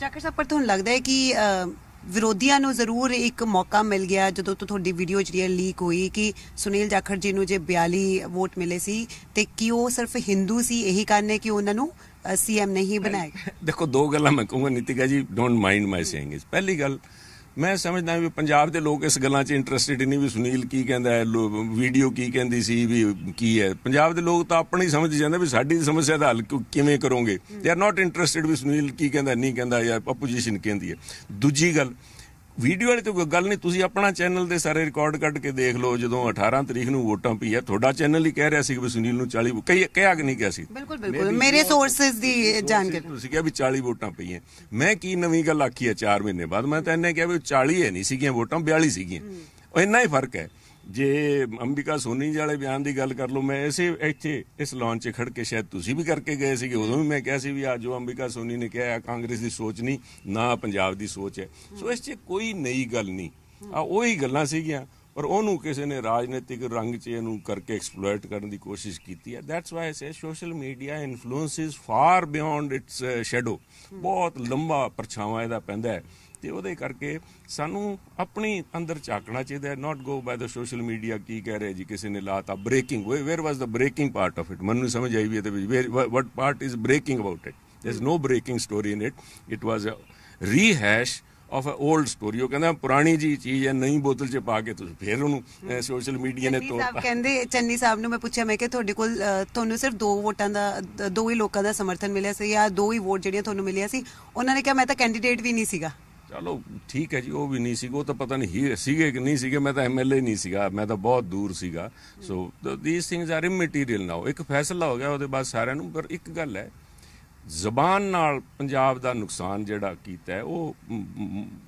ਜਾਕਰ ਸਾਹਿਬ ਪਰ ਤੁਹਾਨੂੰ ਲੱਗਦਾ ਹੈ ਕਿ ਵਿਰੋਧੀਆਂ ਨੂੰ ਜ਼ਰੂਰ ਇੱਕ ਮੌਕਾ ਮਿਲ ਗਿਆ ਜਦੋਂ ਤੋਂ ਤੁਹਾਡੀ ਵੀਡੀਓ ਜਿਹੜੀ ਲੀਕ ਹੋਈ ਕਿ ਸੁਨੀਲ ਜਾਖੜ ਜੀ ਨੂੰ ਜੇ 42 ਵੋਟ ਮਿਲੇ ਸੀ ਤੇ ਕਿ ਉਹ ਸਿਰਫ ਹਿੰਦੂ ਸੀ ਇਹੀ ਕਾਰਨ ਹੈ ਕਿ ਉਹਨਾਂ ਨੂੰ ਸੀਐਮ ਨਹੀਂ ਬਣਾਇਆ ਦੇਖੋ ਦੋ ਗੱਲਾਂ ਮੈਂ ਕਹੂੰਗਾ ਨੀਤਿਕਾ ਜੀ ਡੋਨਟ ਮਾਈਂਡ ਮਾਈ ਸੇਇੰਗ ਇਸ ਪਹਿਲੀ ਗੱਲ ਮੈਂ ਸਮਝਦਾ ਵੀ ਪੰਜਾਬ ਦੇ ਲੋਕ ਇਸ ਗੱਲਾਂ 'ਚ ਇੰਟਰਸਟਿਡ ਨਹੀਂ ਵੀ ਸੁਨੀਲ ਕੀ ਕਹਿੰਦਾ ਹੈ ਵੀਡੀਓ ਕੀ ਕਹਿੰਦੀ ਸੀ ਵੀ ਕੀ ਹੈ ਪੰਜਾਬ ਦੇ ਲੋਕ ਤਾਂ ਆਪਣੀ ਸਮਝ ਜਾਂਦੇ ਵੀ ਸਾਡੀ ਸਮੱਸਿਆ ਦਾ ਹੱਲ ਕਿਵੇਂ ਕਰੋਗੇ ਦੇ ਆਰ ਨਾਟ ਇੰਟਰਸਟਿਡ ਵੀ ਸੁਨੀਲ ਕੀ ਕਹਿੰਦਾ ਨਹੀਂ ਕਹਿੰਦਾ ਜਾਂ ਆਪੋਜੀਸ਼ਨ ਕਹਿੰਦੀ ਹੈ ਦੂਜੀ ਗੱਲ ਵੀਡੀਓ ਵਾਲੀ ਤਾਂ ਕੋਈ ਗੱਲ ਨਹੀਂ ਤੁਸੀਂ ਆਪਣਾ ਚੈਨਲ ਦੇ ਸਾਰੇ ਰਿਕਾਰਡ ਕੱਢ ਕੇ ਦੇਖ ਲਓ ਜਦੋਂ 18 ਤਰੀਕ ਨੂੰ ਵੋਟਾਂ ਪਈਆ ਤੁਹਾਡਾ ਚੈਨਲ ਹੀ ਕਹਿ ਰਿਹਾ ਸੀ ਕਿ ਸੁਨੀਲ ਨੂੰ 40 ਕਹੀ ਕਿਹਾ ਕਿ ਨਹੀਂ ਕਿਹਾ ਸੀ ਬਿਲਕੁਲ ਬਿਲਕੁਲ ਮੇਰੇ ਸੋਰਸਸ ਦੀ ਜਾਣਕਾਰੀ ਤੁਸੀਂ ਕਿਹਾ ਵੀ 40 ਵੋਟਾਂ ਪਈਆਂ ਮੈਂ ਕੀ ਨਵੀਂ ਗੱਲ ਆਖੀ ਆ 4 ਮਹੀਨੇ ਬਾਅਦ ਮੈਂ ਤਾਂ ਇਹਨੇ ਕਿਹਾ ਵੀ 40 ਹੈ ਨਹੀਂ ਸੀਗੀਆਂ ਵੋਟਾਂ 42 ਸੀਗੀਆਂ ਉਹ ਇੰਨਾ ਹੀ ਫਰਕ ਹੈ ਜੇ ਅੰਬਿਕਾ ਸੋਨੀ ਵਾਲੇ ਬਿਆਨ ਦੀ ਗੱਲ ਕਰ ਲਓ ਮੈਂ ਇਸੇ ਇੱਥੇ ਇਸ ਲਾਂਚ 'ਚ ਖੜ ਕੇ ਸ਼ਾਇਦ ਤੁਸੀਂ ਵੀ ਕਰਕੇ ਗਏ ਸੀਗੇ ਉਦੋਂ ਵੀ ਮੈਂ ਕਿਹਾ ਸੀ ਵੀ ਆ ਜੋ ਅੰਬਿਕਾ ਸੋਨੀ ਨੇ ਕਿਹਾ ਕਾਂਗਰਸ ਦੀ ਸੋਚ ਨਹੀਂ ਨਾ ਪੰਜਾਬ ਦੀ ਸੋਚ ਹੈ ਸੋ ਇਸ 'ਚ ਕੋਈ ਨਈ ਗੱਲ ਨਹੀਂ ਆ ਉਹੀ ਗੱਲਾਂ ਸੀਗੀਆਂ ਪਰ ਉਹਨੂੰ ਕਿਸੇ ਨੇ ਰਾਜਨੀਤਿਕ ਰੰਗ 'ਚ ਇਹਨੂੰ ਕਰਕੇ ਐਕਸਪਲੋਇਟ ਕਰਨ ਦੀ ਕੋਸ਼ਿਸ਼ ਕੀਤੀ ਹੈ that's why say social media influences far beyond its shadow ਬਹੁਤ ਲੰਬਾ ਪਰਛਾਵਾਂ ਇਹਦਾ ਪੈਂਦਾ ਹੈ ਤੇ ਉਹਦੇ ਕਰਕੇ ਸਾਨੂੰ ਆਪਣੇ ਅੰਦਰ ਝਾਕਣਾ ਚਾਹੀਦਾ ਹੈ ਨਾਟ ਗੋ ਬਾਈ ਦਾ ਸੋਸ਼ਲ ਮੀਡੀਆ ਕੀ ਕਹਿ ਰਿਹਾ ਜੀ ਕਿਸੇ ਨੇ ਲਾਤਾ breaking where was the breaking part of it ਮੈਨੂੰ ਸਮਝ ਆਈ ਵੀ ਇਹਦੇ ਵਿੱਚ what part is breaking about it there is no breaking story in it it was a rehash of a old story ਉਹ ਕਹਿੰਦਾ ਪੁਰਾਣੀ ਜੀ ਚੀਜ਼ ਹੈ ਨਈ ਬੋਤਲ 'ਚ ਪਾ ਕੇ ਤੁਸੀਂ ਫੇਰ ਉਹਨੂੰ ਸੋਸ਼ਲ ਮੀਡੀਆ ਨੇ ਤੋੜ ਪਾ ਕਹਿੰਦੇ ਚੰਨੀ ਸਾਹਿਬ ਨੂੰ ਮੈਂ ਪੁੱਛਿਆ ਮੈਂ ਕਿ ਤੁਹਾਡੇ ਕੋਲ ਤੁਹਾਨੂੰ ਸਿਰਫ ਦੋ ਵੋਟਾਂ ਦਾ ਦੋ ਹੀ ਲੋਕਾਂ ਦਾ ਸਮਰਥਨ ਮਿਲਿਆ ਸੀ ਜਾਂ ਦੋ ਹੀ ਵੋਟ ਜਿਹੜੀਆਂ ਤੁਹਾਨੂੰ ਮਿਲਿਆ ਸੀ ਉਹਨਾਂ ਨੇ ਕਿਹਾ ਮੈਂ ਤਾਂ ਕੈਂਡੀਡੇਟ ਵੀ ਨਹੀਂ ਸੀਗਾ ਚਲੋ ਠੀਕ ਹੈ ਜੀ ਉਹ ਵੀ ਨਹੀਂ ਸੀ ਉਹ ਤਾਂ ਪਤਾ ਨਹੀਂ ਸੀਗੇ ਕਿ ਨਹੀਂ ਸੀਗੇ ਮੈਂ ਤਾਂ ਐਮਐਲਏ ਨਹੀਂ ਸੀਗਾ ਮੈਂ ਤਾਂ ਬਹੁਤ ਦੂਰ ਸੀਗਾ so these things are immaterial now ਇੱਕ ਫੈਸਲਾ ਹੋ ਗਿਆ ਉਹਦੇ ਬਾਅਦ ਸਾਰਿਆਂ ਨੂੰ ਪਰ ਇੱਕ ਗੱਲ ਹੈ ਜ਼ਬਾਨ ਨਾਲ ਪੰਜਾਬ ਦਾ ਨੁਕਸਾਨ ਜਿਹੜਾ ਕੀਤਾ ਉਹ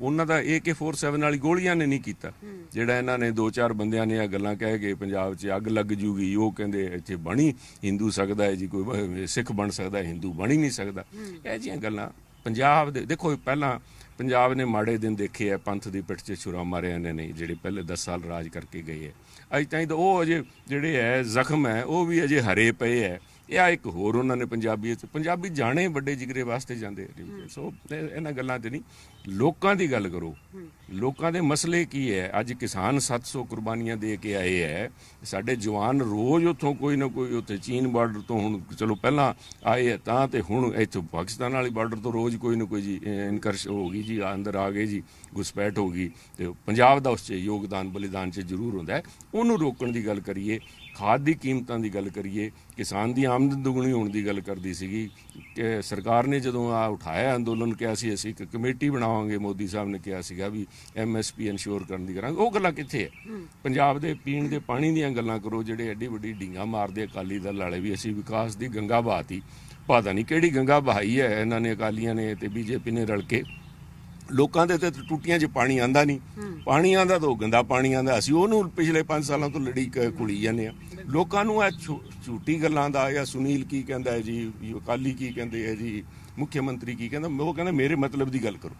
ਉਹਨਾਂ ਦਾ AK47 ਵਾਲੀ ਗੋਲੀਆਂ ਨੇ ਨਹੀਂ ਕੀਤਾ ਜਿਹੜਾ ਇਹਨਾਂ ਨੇ ਦੋ ਚਾਰ ਬੰਦਿਆਂ ਨੇ ਇਹ ਗੱਲਾਂ ਕਹਿ ਕੇ ਪੰਜਾਬ 'ਚ ਅੱਗ ਲੱਗ ਜੂਗੀ ਉਹ ਕਹਿੰਦੇ ਇੱਥੇ ਬਣੀ ਹਿੰਦੂ ਸਕਦਾ ਹੈ ਜੀ ਕੋਈ ਸਿੱਖ ਬਣ ਸਕਦਾ ਹਿੰਦੂ ਬਣ ਹੀ ਨਹੀਂ ਸਕਦਾ ਇਹ ਜੀਆਂ ਗੱਲਾਂ ਪੰਜਾਬ ਦੇ ਦੇਖੋ ਪਹਿਲਾਂ ਪੰਜਾਬ ਨੇ ਮਾੜੇ ਦਿਨ ਦੇਖੇ ਆ ਪੰਥ ਦੀ ਪਿੱਠ 'ਚ ਛੁਰਾ ਮਾਰਿਆ ਨੇ ਨਹੀਂ ਜਿਹੜੇ ਪਹਿਲੇ 10 ਸਾਲ ਰਾਜ ਕਰਕੇ ਗਏ ਐ ਅੱਜ ਤਾਈਂ ਤਾਂ ਉਹ ਅਜੇ ਜਿਹੜੇ ਐ ਜ਼ਖਮ ਐ ਉਹ ਵੀ ਅਜੇ ਹਰੇ ਪਏ ਐ ਇਹ ਆ ਇੱਕ ਹੋਰ ਉਹਨਾਂ ਨੇ ਪੰਜਾਬੀ ਪੰਜਾਬੀਅਤ ਪੰਜਾਬੀ ਜਾਣੇ ਵੱਡੇ ਜਿਗਰੇ ਵਾਸਤੇ ਜਾਂਦੇ ਸੋ ਇਹਨਾਂ ਗੱਲਾਂ ਤੇ ਨਹੀਂ ਲੋਕਾਂ ਦੀ ਗੱਲ ਕਰੋ ਲੋਕਾਂ ਦੇ ਮਸਲੇ ਕੀ ਹੈ ਅੱਜ ਕਿਸਾਨ 700 ਕੁਰਬਾਨੀਆਂ ਦੇ ਕੇ ਆਏ ਹੈ ਸਾਡੇ ਜਵਾਨ ਰੋਜ਼ ਉੱਥੋਂ ਕੋਈ ਨਾ ਕੋਈ ਉੱਥੇ ਚੀਨ ਬਾਰਡਰ ਤੋਂ ਹੁਣ ਚਲੋ ਪਹਿਲਾਂ ਆਏ ਹੈ ਤਾਂ ਤੇ ਹੁਣ ਇੱਥੇ ਪਾਕਿਸਤਾਨ ਵਾਲੀ ਬਾਰਡਰ ਤੋਂ ਰੋਜ਼ ਕੋਈ ਨਾ ਕੋਈ ਜੀ ਇਨਕਰਸ਼ ਹੋ ਗਈ ਜੀ ਅੰਦਰ ਆ ਗਏ ਜੀ ਗੁਸਪੈਠ ਹੋ ਗਈ ਤੇ ਪੰਜਾਬ ਦਾ ਉਸ 'ਚ ਯੋਗਦਾਨ ਬਲੀਦਾਨ 'ਚ ਜ਼ਰੂਰ ਹੁੰਦਾ ਹੈ ਉਹਨੂੰ ਰੋਕਣ ਦੀ ਗੱਲ ਕਰੀਏ ਖਾਦ ਦੀ ਕੀਮਤਾਂ ਦੀ ਗੱਲ ਕਰੀਏ ਕਿਸਾਨ ਦੀ ਆਮਦਨ ਦੁੱਗਣੀ ਹੋਣ ਦੀ ਗੱਲ ਕਰਦੀ ਸੀਗੀ ਕਿ ਸਰਕਾਰ ਨੇ ਜਦੋਂ ਆ ਉਠਾਇਆ ਅੰਦੋਲਨ ਕਿਹਾ ਸੀ ਅਸੀਂ ਇੱਕ ਕਮੇਟੀ ਬਣਾਵਾਂਗੇ ਮੋਦੀ ਸਾਹਿਬ ਨੇ ਕਿਹਾ ਸੀਗਾ ਵੀ ਐਮਐਸਪੀ ਇਨਸ਼ੋਰ ਕਰਨ ਦੀ ਕਰਾਂਗੇ ਉਹ ਗੱਲਾਂ ਕਿੱਥੇ ਹੈ ਪੰਜਾਬ ਦੇ ਪੀਣ ਦੇ ਪਾਣੀ ਦੀਆਂ ਗੱਲਾਂ ਕਰੋ ਜਿਹੜੇ ਐਡੀ ਵੱਡੀ ਢੀਂਗਾ ਮਾਰਦੇ ਅਕਾਲੀ ਦਲ ਵਾਲੇ ਵੀ ਅਸੀਂ ਵਿਕਾਸ ਦੀ ਗੰਗਾ ਬਹਾਤੀ ਪਤਾ ਨਹੀਂ ਕਿਹੜੀ ਗੰਗਾ ਬਹਾਈ ਹੈ ਇਹਨਾਂ ਨੇ ਅਕਾਲੀਆਂ ਨੇ ਤੇ ਬੀਜੇਪੀ ਨੇ ਰਲ ਕੇ ਲੋਕਾਂ ਦੇ ਤੇ ਟੂਟੀਆਂ 'ਚ ਪਾਣੀ ਆਂਦਾ ਨਹੀਂ ਪਾਣੀ ਆਂਦਾ ਤਾਂ ਗੰਦਾ ਪਾਣੀ ਆਂਦਾ ਅਸੀਂ ਉਹਨੂੰ ਪਿਛਲੇ 5 ਸਾਲਾਂ ਤੋਂ ਲੜੀ ਕੁਲੀ ਜਾਂਦੇ ਆ ਲੋਕਾਂ ਨੂੰ ਇਹ ਝੂਠੀ ਗੱਲਾਂ ਦਾ ਜਾਂ ਸੁਨੀਲ ਕੀ ਕਹਿੰਦਾ ਹੈ ਜੀ ਅਕਾਲੀ ਕੀ ਕਹਿੰਦੇ ਹੈ ਜੀ ਮੁੱਖ ਮੰਤਰੀ ਕੀ ਕਹਿੰਦਾ ਉਹ ਕਹਿੰਦਾ ਮੇਰੇ ਮਤਲਬ ਦੀ ਗੱਲ ਕਰੋ